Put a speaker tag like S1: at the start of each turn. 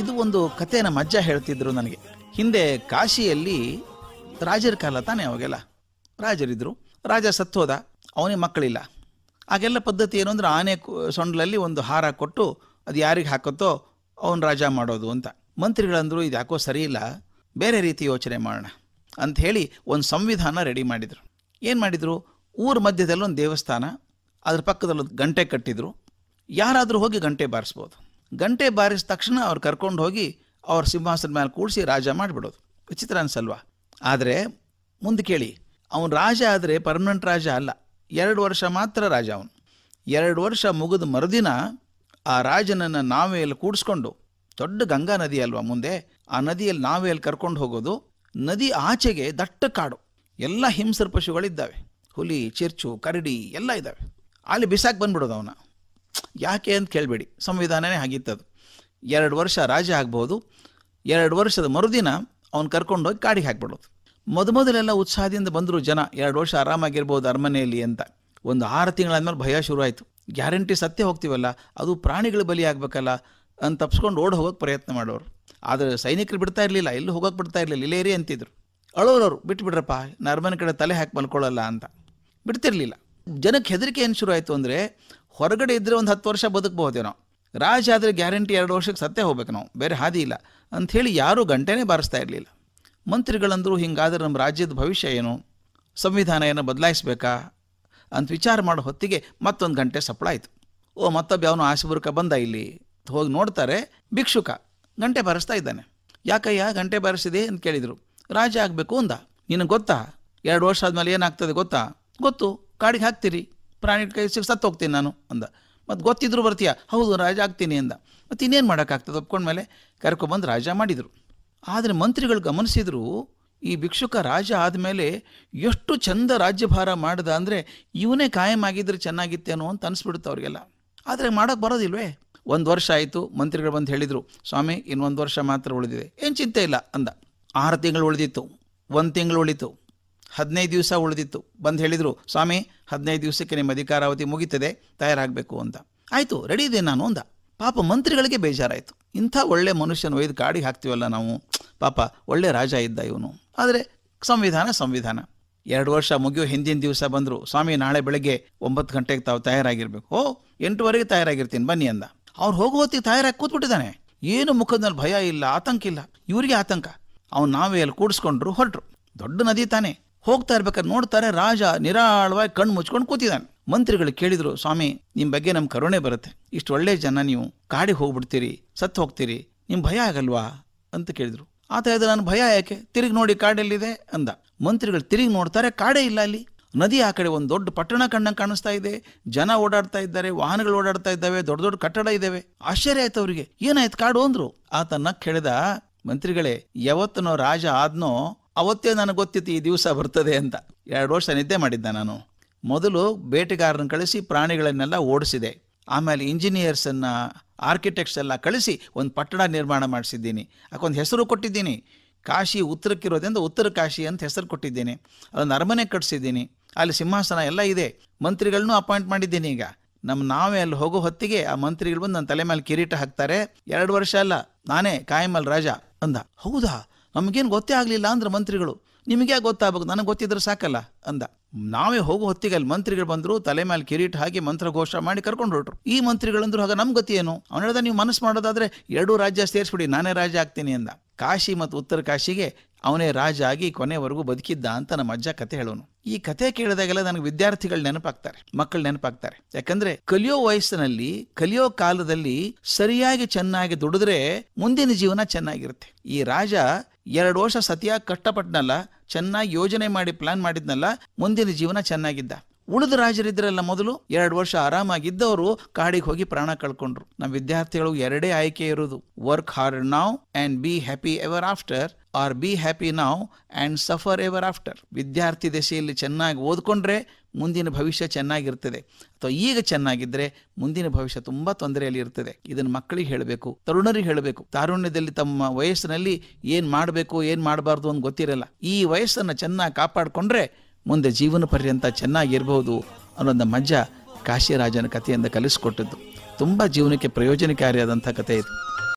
S1: ಇದು ಒಂದು ಕತೆ ನಮ್ಮ ಹೇಳ್ತಿದ್ರು ನನಗೆ ಹಿಂದೆ ಕಾಶಿಯಲ್ಲಿ ರಾಜರ ಕಾಲ ತಾನೇ ಅವಾಗೆಲ್ಲ ರಾಜರಿದ್ದರು ರಾಜ ಸತ್ತೋದ ಅವನೇ ಮಕ್ಕಳಿಲ್ಲ ಆಗೆಲ್ಲ ಪದ್ಧತಿ ಏನು ಅಂದರೆ ಆನೆ ಸೊಂಡ್ಲಲ್ಲಿ ಒಂದು ಹಾರ ಕೊಟ್ಟು ಅದು ಯಾರಿಗೆ ಹಾಕುತ್ತೋ ಅವನು ರಾಜ ಮಾಡೋದು ಅಂತ ಮಂತ್ರಿಗಳಂದರು ಇದು ಯಾಕೋ ಸರಿಯಿಲ್ಲ ಬೇರೆ ರೀತಿ ಯೋಚನೆ ಮಾಡೋಣ ಹೇಳಿ ಒಂದು ಸಂವಿಧಾನ ರೆಡಿ ಮಾಡಿದರು ಏನು ಮಾಡಿದರು ಊರ ಮಧ್ಯದಲ್ಲೊಂದು ದೇವಸ್ಥಾನ ಅದ್ರ ಪಕ್ಕದಲ್ಲೊಂದು ಗಂಟೆ ಕಟ್ಟಿದ್ರು ಯಾರಾದರೂ ಹೋಗಿ ಗಂಟೆ ಬಾರಿಸ್ಬೋದು ಗಂಟೆ ಬಾರಿಸಿದ ತಕ್ಷಣ ಅವ್ರು ಕರ್ಕೊಂಡು ಹೋಗಿ ಅವ್ರ ಸಿಂಹಾಸನದ ಮೇಲೆ ಕೂಡಿಸಿ ರಾಜ ಮಾಡಿಬಿಡೋದು ವಿಚಿತ್ರ ಅನಿಸಲ್ವಾ ಆದರೆ ಮುಂದೆ ಕೇಳಿ ಅವನು ರಾಜ ಆದರೆ ಪರ್ಮನೆಂಟ್ ರಾಜ ಅಲ್ಲ ಎರಡು ವರ್ಷ ಮಾತ್ರ ರಾಜ ಅವನು ಎರಡು ವರ್ಷ ಮುಗಿದ ಮರುದಿನ ಆ ರಾಜನನ್ನು ನಾವೆಯಲ್ಲಿ ಕೂಡಿಸ್ಕೊಂಡು ದೊಡ್ಡ ಗಂಗಾ ನದಿ ಅಲ್ವಾ ಮುಂದೆ ಆ ನದಿಯಲ್ಲಿ ನಾವೆಯಲ್ಲಿ ಕರ್ಕೊಂಡು ಹೋಗೋದು ನದಿ ಆಚೆಗೆ ದಟ್ಟ ಕಾಡು ಎಲ್ಲ ಹಿಂಸರ ಪಶುಗಳಿದ್ದಾವೆ ಹುಲಿ ಚಿರ್ಚು ಕರಡಿ ಎಲ್ಲ ಇದ್ದಾವೆ ಅಲ್ಲಿ ಬಿಸಾಕಿ ಬಂದ್ಬಿಡೋದು ಅವನ ಯಾಕೆ ಅಂತ ಕೇಳಬೇಡಿ ಸಂವಿಧಾನನೇ ಆಗಿತ್ತದು ಎರಡು ವರ್ಷ ರಾಜ ಆಗ್ಬೋದು ಎರಡು ವರ್ಷದ ಮರುದಿನ ಅವ್ನು ಕರ್ಕೊಂಡೋಗಿ ಕಾಡಿಗೆ ಹಾಕ್ಬಿಡೋದು ಮೊದಲೆಲ್ಲ ಉತ್ಸಾಹದಿಂದ ಬಂದರು ಜನ ಎರಡು ವರ್ಷ ಆರಾಮಾಗಿರ್ಬೋದು ಅರಮನೆಯಲ್ಲಿ ಅಂತ ಒಂದು ಆರು ತಿಂಗಳಾದ್ಮೇಲೆ ಭಯ ಶುರುವಾಯಿತು ಗ್ಯಾರಂಟಿ ಸತ್ಯ ಹೋಗ್ತೀವಲ್ಲ ಅದು ಪ್ರಾಣಿಗಳ ಬಲಿ ಆಗಬೇಕಲ್ಲ ಅಂತ ತಪ್ಸ್ಕೊಂಡು ಓಡ್ ಹೋಗೋಕೆ ಪ್ರಯತ್ನ ಮಾಡೋರು ಆದರೆ ಸೈನಿಕರು ಬಿಡ್ತಾ ಇರಲಿಲ್ಲ ಎಲ್ಲೂ ಹೋಗೋಕೆ ಬಿಡ್ತಾ ಇರಲಿಲ್ಲ ಇಲ್ಲೇ ಏರಿ ಅಂತಿದ್ರು ಅಳೋರವರು ಬಿಟ್ಬಿಡ್ರಪ್ಪ ಬಿಡ್ರಪ್ಪ ನರ್ಮನ ಕಡೆ ತಲೆ ಹಾಕಿ ಮಲ್ಕೊಳ್ಳಲ್ಲ ಅಂತ ಬಿಡ್ತಿರಲಿಲ್ಲ ಜನಕ್ಕೆ ಹೆದರಿಕೆ ಏನು ಶುರು ಆಯಿತು ಅಂದರೆ ಹೊರಗಡೆ ಇದ್ದರೆ ಒಂದು ಹತ್ತು ವರ್ಷ ಬದುಕ್ಬೋದೇನೋ ರಾಜ ಆದರೆ ಗ್ಯಾರಂಟಿ ಎರಡು ವರ್ಷಕ್ಕೆ ಸತ್ತೇ ಹೋಗ್ಬೇಕು ನಾವು ಬೇರೆ ಹಾದಿ ಇಲ್ಲ ಅಂಥೇಳಿ ಯಾರೂ ಗಂಟೆನೇ ಬಾರಿಸ್ತಾ ಇರಲಿಲ್ಲ ಮಂತ್ರಿಗಳಂದರೂ ಹಿಂಗಾದರೆ ನಮ್ಮ ರಾಜ್ಯದ ಭವಿಷ್ಯ ಏನು ಸಂವಿಧಾನ ಏನು ಬದಲಾಯಿಸ್ಬೇಕಾ ಅಂತ ವಿಚಾರ ಮಾಡೋ ಹೊತ್ತಿಗೆ ಮತ್ತೊಂದು ಗಂಟೆ ಸಪ್ಲಾಯಿತು ಓ ಮತ್ತೊಬ್ಬ ಯಾವನು ಆಶುಬುರ್ಕ ಬಂದ ಇಲ್ಲಿ ಹೋಗಿ ನೋಡ್ತಾರೆ ಭಿಕ್ಷುಕ ಗಂಟೆ ಬಾರಿಸ್ತಾ ಇದ್ದಾನೆ ಯಾಕಯ್ಯ ಗಂಟೆ ಬಾರಿಸಿದೆ ಅಂತ ಕೇಳಿದರು ರಾಜ ಆಗಬೇಕು ಅಂದ ನಿನಗೆ ಗೊತ್ತಾ ಎರಡು ವರ್ಷ ಆದಮೇಲೆ ಏನಾಗ್ತದೆ ಗೊತ್ತಾ ಗೊತ್ತು ಕಾಡಿಗೆ ಹಾಕ್ತೀರಿ ಪ್ರಾಣಿ ಕೈ ಸತ್ತು ಹೋಗ್ತೀನಿ ನಾನು ಅಂದ ಮತ್ತು ಗೊತ್ತಿದ್ರು ಬರ್ತೀಯ ಹೌದು ರಾಜ ಆಗ್ತೀನಿ ಅಂದ ಮತ್ತು ಇನ್ನೇನು ಮಾಡೋಕ್ಕಾಗ್ತದೆ ಮೇಲೆ ಕರ್ಕೊಬಂದು ರಾಜ ಮಾಡಿದರು ಆದರೆ ಮಂತ್ರಿಗಳು ಗಮನಿಸಿದರು ಈ ಭಿಕ್ಷುಕ ರಾಜ ಆದಮೇಲೆ ಎಷ್ಟು ಚಂದ ರಾಜ್ಯಭಾರ ಮಾಡ್ದ ಅಂದರೆ ಇವನೇ ಕಾಯಂ ಆಗಿದ್ರೆ ಚೆನ್ನಾಗಿತ್ತೇನೋ ಅಂತ ಅನಿಸ್ಬಿಡುತ್ತೆ ಅವ್ರಿಗೆಲ್ಲ ಆದರೆ ಮಾಡೋಕ್ಕೆ ಬರೋದಿಲ್ವೇ ಒಂದು ವರ್ಷ ಆಯಿತು ಮಂತ್ರಿಗಳು ಬಂದು ಹೇಳಿದರು ಸ್ವಾಮಿ ಇನ್ನೊಂದು ವರ್ಷ ಮಾತ್ರ ಉಳಿದಿದೆ ಏನು ಚಿಂತೆ ಇಲ್ಲ ಅಂದ ಆರು ತಿಂಗಳು ಉಳಿದಿತ್ತು ಒಂದು ತಿಂಗಳು ಉಳಿತು ಹದಿನೈದು ದಿವಸ ಉಳಿದಿತ್ತು ಬಂದು ಹೇಳಿದರು ಸ್ವಾಮಿ ಹದಿನೈದು ದಿವಸಕ್ಕೆ ನಿಮ್ಮ ಅಧಿಕಾರಾವಧಿ ಮುಗೀತದೆ ತಯಾರಾಗಬೇಕು ಅಂತ ಆಯಿತು ರೆಡಿ ಇದೆ ನಾನು ಅಂದ ಪಾಪ ಮಂತ್ರಿಗಳಿಗೆ ಬೇಜಾರಾಯಿತು ಇಂಥ ಒಳ್ಳೆ ಮನುಷ್ಯನ ಒಯ್ದು ಗಾಡಿ ಹಾಕ್ತೀವಲ್ಲ ನಾವು ಪಾಪ ಒಳ್ಳೆ ರಾಜ ಇದ್ದ ಇವನು ಆದರೆ ಸಂವಿಧಾನ ಸಂವಿಧಾನ ಎರಡು ವರ್ಷ ಮುಗಿಯೋ ಹಿಂದಿನ ದಿವಸ ಬಂದರು ಸ್ವಾಮಿ ನಾಳೆ ಬೆಳಗ್ಗೆ ಒಂಬತ್ತು ಗಂಟೆಗೆ ತಾವು ತಯಾರಾಗಿರ್ಬೇಕು ಓ ಎಂಟುವರೆಗೆ ತಯಾರಾಗಿರ್ತೀನಿ ಬನ್ನಿ ಅಂದ ಅವ್ರು ಹೋಗೋ ಹೊತ್ತಿಗೆ ತಯಾರಾಗಿ ಕೂತ್ಬಿಟ್ಟಿದ್ದಾನೆ ಏನು ಮುಖದಲ್ಲಿ ಭಯ ಇಲ್ಲ ಆತಂಕ ಇಲ್ಲ ಇವರಿಗೆ ಆತಂಕ ಅವ್ನು ನಾವೇ ಅಲ್ಲಿ ಕೂಡಿಸ್ಕೊಂಡ್ರು ಹೊರಟ್ರು ದೊಡ್ಡ ನದಿ ತಾನೆ ಹೋಗ್ತಾ ಇರ್ಬೇಕಾದ್ರೆ ನೋಡ್ತಾರೆ ರಾಜ ನಿರಾಳವಾಗಿ ಕಣ್ಣು ಮುಚ್ಕೊಂಡು ಕೂತಿದ್ದಾನೆ ಮಂತ್ರಿಗಳು ಕೇಳಿದ್ರು ಸ್ವಾಮಿ ನಿಮ್ಮ ಬಗ್ಗೆ ನಮ್ಮ ಕರುಣೆ ಬರುತ್ತೆ ಇಷ್ಟು ಒಳ್ಳೆ ಜನ ನೀವು ಕಾಡಿಗೆ ಹೋಗ್ಬಿಡ್ತೀರಿ ಸತ್ತು ಹೋಗ್ತೀರಿ ನಿಮ್ಮ ಭಯ ಆಗಲ್ವಾ ಅಂತ ಕೇಳಿದ್ರು ಆತ ಇದ್ರೆ ನಾನು ಭಯ ಯಾಕೆ ತಿರುಗಿ ನೋಡಿ ಕಾಡಲ್ಲಿದೆ ಅಂದ ಮಂತ್ರಿಗಳು ತಿರುಗಿ ನೋಡ್ತಾರೆ ಕಾಡೇ ಇಲ್ಲ ಅಲ್ಲಿ ನದಿ ಆ ಕಡೆ ಒಂದು ದೊಡ್ಡ ಪಟ್ಟಣ ಕಣ್ಣಂಗೆ ಕಾಣಿಸ್ತಾ ಇದೆ ಜನ ಓಡಾಡ್ತಾ ಇದ್ದಾರೆ ವಾಹನಗಳು ಓಡಾಡ್ತಾ ಇದ್ದಾವೆ ದೊಡ್ಡ ದೊಡ್ಡ ಕಟ್ಟಡ ಇದ್ದಾವೆ ಆಶ್ಚರ್ಯ ಆಯ್ತು ಅವರಿಗೆ ಏನಾಯ್ತು ಕಾಡು ಅಂದ್ರು ನ ಕೇಳಿದ ಮಂತ್ರಿಗಳೇ ಯಾವತ್ತನೋ ರಾಜ ಆದ್ನೋ ಅವತ್ತೇ ನನಗೆ ಗೊತ್ತಿತ್ತು ಈ ದಿವಸ ಬರ್ತದೆ ಅಂತ ಎರಡು ವರ್ಷ ನಿದ್ದೆ ಮಾಡಿದ್ದೆ ನಾನು ಮೊದಲು ಬೇಟೆಗಾರನ ಕಳಿಸಿ ಪ್ರಾಣಿಗಳನ್ನೆಲ್ಲ ಓಡಿಸಿದೆ ಆಮೇಲೆ ಇಂಜಿನಿಯರ್ಸನ್ನು ಆರ್ಕಿಟೆಕ್ಟ್ಸ್ ಎಲ್ಲ ಕಳಿಸಿ ಒಂದು ಪಟ್ಟಣ ನಿರ್ಮಾಣ ಮಾಡಿಸಿದ್ದೀನಿ ಒಂದು ಹೆಸರು ಕೊಟ್ಟಿದ್ದೀನಿ ಕಾಶಿ ಉತ್ತರಕ್ಕಿರೋದ್ರಿಂದ ಉತ್ತರ ಕಾಶಿ ಅಂತ ಹೆಸರು ಕೊಟ್ಟಿದ್ದೀನಿ ಅದೊಂದು ಅರಮನೆ ಕಟ್ಸಿದ್ದೀನಿ ಅಲ್ಲಿ ಸಿಂಹಾಸನ ಎಲ್ಲ ಇದೆ ಮಂತ್ರಿಗಳನ್ನೂ ಅಪಾಯಿಂಟ್ ಮಾಡಿದ್ದೀನಿ ಈಗ ನಮ್ಮ ನಾವೇ ಅಲ್ಲಿ ಹೋಗೋ ಹೊತ್ತಿಗೆ ಆ ಮಂತ್ರಿಗಳು ಬಂದು ನನ್ನ ತಲೆ ಮೇಲೆ ಕಿರೀಟ ಹಾಕ್ತಾರೆ ಎರಡು ವರ್ಷ ಅಲ್ಲ ನಾನೇ ಕಾಯಮಲ್ ರಾಜ ಅಂದ ಹೌದಾ ನಮಗೇನು ಗೊತ್ತೇ ಆಗಲಿಲ್ಲ ಅಂದ್ರೆ ಮಂತ್ರಿಗಳು ನಿಮಗೆ ಗೊತ್ತಾಗಬೇಕು ನನಗೆ ಗೊತ್ತಿದ್ರೆ ಸಾಕಲ್ಲ ಅಂದ ನಾವೇ ಹೋಗೋ ಹೊತ್ತಿಗೆ ಅಲ್ಲಿ ಮಂತ್ರಿಗಳು ಬಂದರು ತಲೆ ಮೇಲೆ ಕಿರೀಟ್ ಹಾಕಿ ಮಂತ್ರ ಘೋಷ ಮಾಡಿ ಕರ್ಕೊಂಡು ಹೊರಟ್ರು ಈ ಮಂತ್ರಿಗಳಂದ್ರು ಆಗ ನಮ್ಮ ಏನು ಅವ್ನು ಹೇಳ್ದ ನೀವು ಮನಸ್ಸು ಮಾಡೋದಾದ್ರೆ ಎರಡೂ ರಾಜ್ಯ ಸೇರಿಸ್ಬಿಡಿ ನಾನೇ ರಾಜ ಆಗ್ತೀನಿ ಅಂದ ಕಾಶಿ ಮತ್ತು ಉತ್ತರ ಕಾಶಿಗೆ ಅವನೇ ರಾಜ ಆಗಿ ಕೊನೆವರೆಗೂ ಬದುಕಿದ್ದ ಅಂತ ನಮ್ಮ ಅಜ್ಜ ಕತೆ ಹೇಳೋನು ಈ ಕತೆ ಕೇಳಿದಾಗೆಲ್ಲ ನನಗೆ ವಿದ್ಯಾರ್ಥಿಗಳು ನೆನಪಾಗ್ತಾರೆ ಮಕ್ಕಳು ನೆನಪಾಗ್ತಾರೆ ಯಾಕಂದ್ರೆ ಕಲಿಯೋ ವಯಸ್ಸಿನಲ್ಲಿ ಕಲಿಯೋ ಕಾಲದಲ್ಲಿ ಸರಿಯಾಗಿ ಚೆನ್ನಾಗಿ ದುಡಿದ್ರೆ ಮುಂದಿನ ಜೀವನ ಚೆನ್ನಾಗಿರುತ್ತೆ ಈ ರಾಜ ಎರಡು ವರ್ಷ ಸತಿಯಾಗಿ ಕಷ್ಟಪಟ್ಟನಲ್ಲ ಚೆನ್ನಾಗಿ ಯೋಜನೆ ಮಾಡಿ ಪ್ಲಾನ್ ಮಾಡಿದ್ನಲ್ಲ ಮುಂದಿನ ಜೀವನ ಚೆನ್ನಾಗಿದ್ದ ಉಳಿದ ರಾಜರಿದ್ರಲ್ಲ ಮೊದಲು ಎರಡು ವರ್ಷ ಆರಾಮಾಗಿದ್ದವರು ಕಾಡಿಗೆ ಹೋಗಿ ಪ್ರಾಣ ಕಳ್ಕೊಂಡ್ರು ನಮ್ಮ ವಿದ್ಯಾರ್ಥಿಗಳು ಎರಡೇ ಆಯ್ಕೆ ಇರೋದು work hard now and be happy ever after or be happy now and suffer ever after ವಿದ್ಯಾರ್ಥಿ ದೆಸೆಯಲ್ಲಿ ಚೆನ್ನಾಗಿ ಓದ್ಕೊಂಡ್ರೆ ಮುಂದಿನ ಭವಿಷ್ಯ ಚೆನ್ನಾಗಿರ್ತದೆ ಅಥವಾ ಈಗ ಚೆನ್ನಾಗಿದ್ರೆ ಮುಂದಿನ ಭವಿಷ್ಯ ತುಂಬಾ ತೊಂದರೆಯಲ್ಲಿ ಇರ್ತದೆ ಇದನ್ನು ಮಕ್ಕಳಿಗೆ ಹೇಳಬೇಕು ತರುಣರಿಗೆ ಹೇಳಬೇಕು ತಾರುಣ್ಯದಲ್ಲಿ ತಮ್ಮ ವಯಸ್ಸಿನಲ್ಲಿ ಏನು ಮಾಡಬೇಕು ಏನು ಮಾಡಬಾರ್ದು ಅಂತ ಗೊತ್ತಿರಲ್ಲ ಈ ವಯಸ್ಸನ್ನು ಚೆನ್ನಾಗಿ ಕಾಪಾಡಿಕೊಂಡ್ರೆ ಮುಂದೆ ಜೀವನ ಪರ್ಯಂತ ಚೆನ್ನಾಗಿರಬಹುದು ಅನ್ನೋದು ಮಜ್ಜ ಕಾಶಿರಾಜನ ಕಥೆಯಿಂದ ಕಲಿಸ್ಕೊಟ್ಟಿದ್ದು ತುಂಬ ಜೀವನಕ್ಕೆ ಪ್ರಯೋಜನಕಾರಿಯಾದಂಥ ಕಥೆ ಇದು